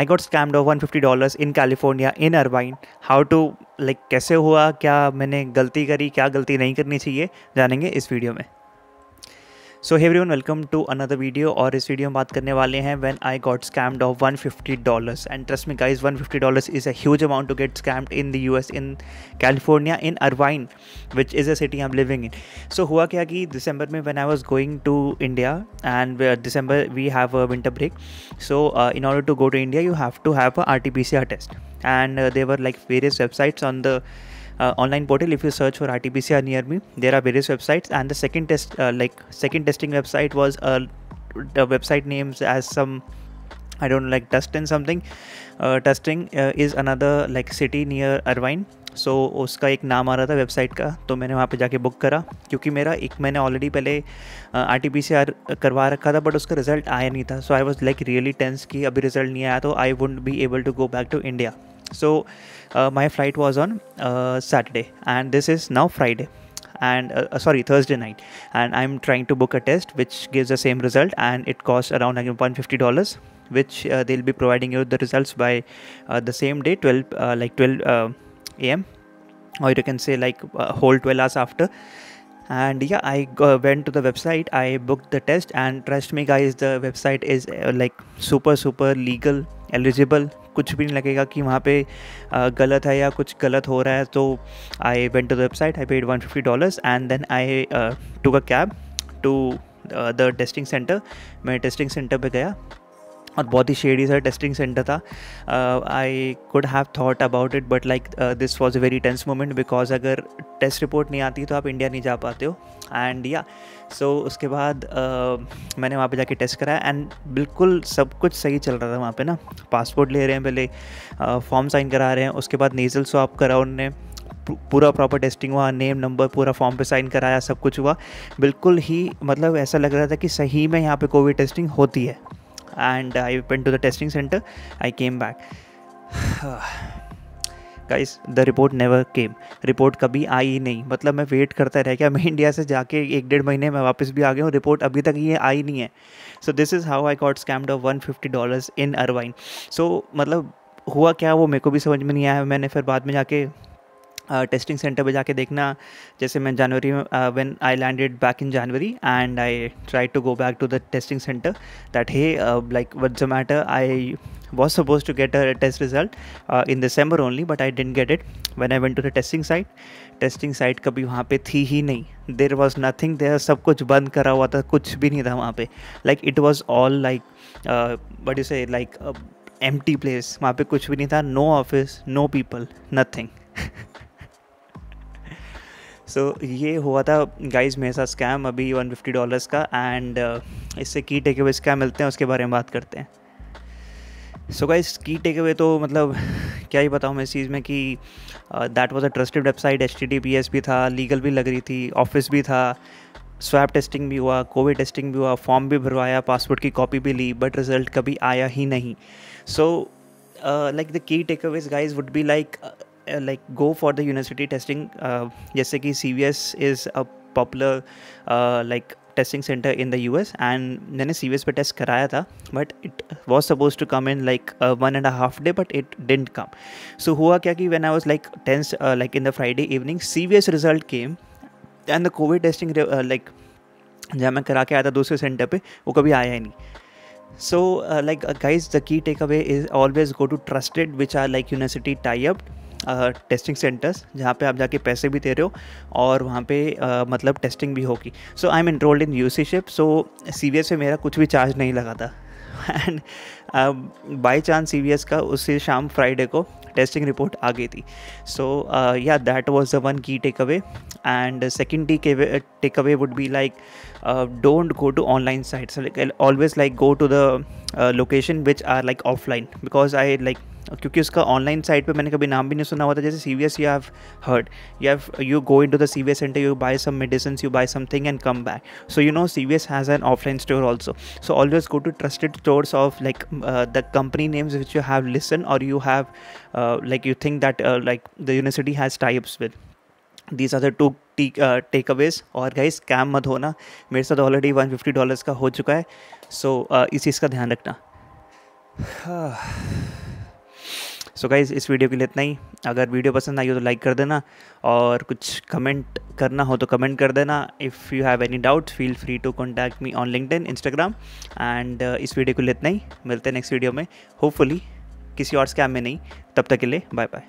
I got scammed of one fifty dollars in California in Irvine how to like कैसे हुआ क्या मैंने गलती करी क्या गलती नहीं करनी चाहिए जानेंगे इस वीडियो में so hey everyone welcome to another video और इस वीडियो में बात करने वाले हैं when I got scammed of 150 dollars and trust me guys 150 dollars is a huge amount to get scammed in the US in California in Irvine which is a city I am living in so हुआ क्या कि दिसंबर में when I was going to India and December we have a winter break so in order to go to India you have to have a R T P C R test and there like various websites on the online portal if you search for RT-PCR near me there are various websites and the second test uh, like second testing website was a uh, website names as some I don't know, like Dust and something. Uh, testing uh, is another like city near Irvine. So so, उसका एक नाम आ रहा था website का तो मैंने वहाँ पे जाके बुक करा क्योंकि मेरा एक मैंने ऑलरेडी पहले R T P C R करवा रखा था बट उसका रिजल्ट आया नहीं था so I was like really tense कि अभी रिजल्ट नहीं आया तो I would be able to go back to India so uh, my flight was on uh, saturday and this is now friday and uh, uh, sorry thursday night and i'm trying to book a test which gives the same result and it costs around like 150 dollars which uh, they'll be providing you the results by uh, the same day 12 like 12 am or you can say like whole 12 hours after and yeah i went to the website i booked the test and trust me guys the website is uh, like super super legal eligible कुछ भी नहीं लगेगा कि वहाँ पे गलत है या कुछ गलत हो रहा है तो I went to the website I paid one fifty dollars and then I took a cab to the testing centre मैं टेस्टिंग सेंटर पे गया और बहुत ही शेडी सा टेस्टिंग सेंटर था I could have thought about it but like this was a very tense moment because अगर test report नहीं आती तो आप इंडिया नहीं जा पाते हो एंड या सो उसके बाद uh, मैंने वहाँ पे जाके टेस्ट कराया एंड बिल्कुल सब कुछ सही चल रहा था वहाँ पे ना पासपोर्ट ले रहे हैं पहले फॉर्म uh, साइन करा रहे हैं उसके बाद नेजल स्वाप करा उनने पूरा प्रॉपर टेस्टिंग हुआ नेम नंबर पूरा फॉर्म पे साइन कराया सब कुछ हुआ बिल्कुल ही मतलब ऐसा लग रहा था कि सही में यहाँ पे कोविड टेस्टिंग होती है and I went to the testing center. I came back. Guys the report never came report कभी आई ही नहीं मतलब मैं वेट करता रह गया मैं इंडिया से जाके एक डेढ़ महीने में वापस भी आ गया हूँ रिपोर्ट अभी तक ये आई नहीं है so this is how I got scammed of one fifty dollars in Irvine so मतलब हुआ क्या वो मेरे को भी समझ में नहीं आया मैंने फिर बाद में जाके टेस्टिंग सेंटर पे जाके देखना जैसे मैं जनवरी में when I landed back in January and I try to go back to the testing centre that hey like what's the matter I was suppose to get a test result in December only but I didn't get it when I went to the testing site testing site कभी वहाँ पर थी ही नहीं there was nothing there सब कुछ बंद करा हुआ था कुछ भी नहीं था वहाँ पर like it was all like but इसे लाइक एम टी प्लेस वहाँ पर कुछ भी नहीं था no office no people nothing so so, ये हुआ था गाइस मेरे साथ स्कैम अभी वन फिफ्टी डॉलर्स का एंड uh, इससे की टेक अवेज स्कैम मिलते हैं उसके बारे में बात करते हैं so guys key takeaway तो मतलब क्या ही बताऊँ मैं इस चीज़ में कि that was a trusted website एच भी था लीगल भी लग रही थी ऑफिस भी था स्वैप टेस्टिंग भी हुआ कोविड टेस्टिंग भी हुआ फॉर्म भी भरवाया पासपोर्ट की कॉपी भी ली बट रिज़ल्ट कभी आया ही नहीं so like the key takeaways guys would be like Uh, like go for the university testing Yes, ki cvs is a popular uh, like testing center in the us and then a cvs test karaya tha, but it was supposed to come in like uh, one and a half day but it didn't come so hua kya ki when i was like tense like in the friday evening cvs result came and the covid testing like जहाँ मैं करा के आया था दूसरे centre पे वो कभी आया ही नहीं so like guys the key takeaway is always go to trusted which are like testing centres जहाँ पे आप जाके पैसे भी दे रहे हो और वहाँ पे आ, मतलब टेस्टिंग भी होगी so I am enrolled in U C ship so C B S में मेरा कुछ भी चार्ज नहीं लगा था and by chance C S का उसी शाम फ्राइडे को टेस्टिंग रिपोर्ट आ गई थी सो या that was the one key takeaway and second T takeaway would be like don't go to online sites always like go to the location which are like offline because I like क्योंकि उसका online site पे मैंने कभी नाम भी नहीं सुना हुआ था जैसे C V S you have heard you have you go in to the C V S centre you buy some medicine you buy something and come back so you know C V S has an offline store also so always go to trusted stores of like the company names which you have listen और you have like you think that like the university has types with these are the two takeaways और guys scam मत होना मेरे साथ already one fifty dollars का हो चुका है सो इस चीज़ का ध्यान रखना सो so गाइज़ इस वीडियो के लिए इतना ही अगर वीडियो पसंद आई हो तो लाइक कर देना और कुछ कमेंट करना हो तो कमेंट कर देना if you have any doubt feel free to contact me on LinkedIn Instagram and इस वीडियो के लिए इतना ही मिलते हैं नेक्स्ट वीडियो में होपफुली किसी और स्कैम में नहीं तब तक के लिए बाय बाय